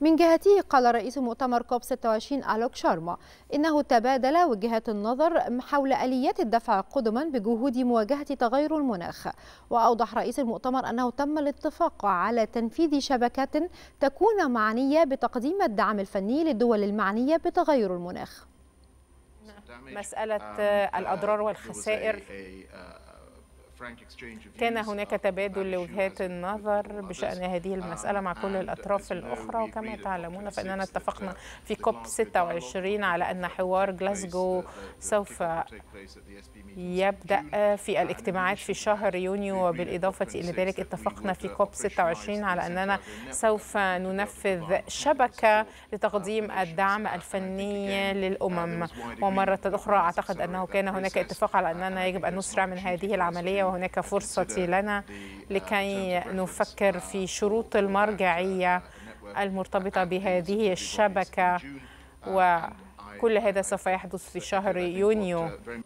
من جهته قال رئيس مؤتمر كوب 26 ألوك شارما إنه تبادل وجهات النظر حول آليات الدفع قدما بجهود مواجهة تغير المناخ وأوضح رئيس المؤتمر أنه تم الاتفاق على تنفيذ شبكات تكون معنية بتقديم الدعم الفني للدول المعنية بتغير المناخ نعم. مسألة آه، الأضرار والخسائر كان هناك uh, تبادل لوجهات النظر بشأن هذه المسألة مع كل uh, الأطراف الأخرى وكما تعلمون فإننا اتفقنا في كوب 26 على أن حوار جلاسجو uh, سوف يبدأ في الاجتماعات في شهر يونيو وبالإضافة إلى ذلك اتفقنا في كوب 26 على أننا سوف ننفذ شبكة لتقديم الدعم الفني للأمم ومرة أخرى أعتقد أنه كان هناك اتفاق على أننا يجب أن نسرع من هذه العملية وهناك فرصة لنا لكي نفكر في شروط المرجعية المرتبطة بهذه الشبكة uh, وكل هذا سوف يحدث في شهر يونيو uh,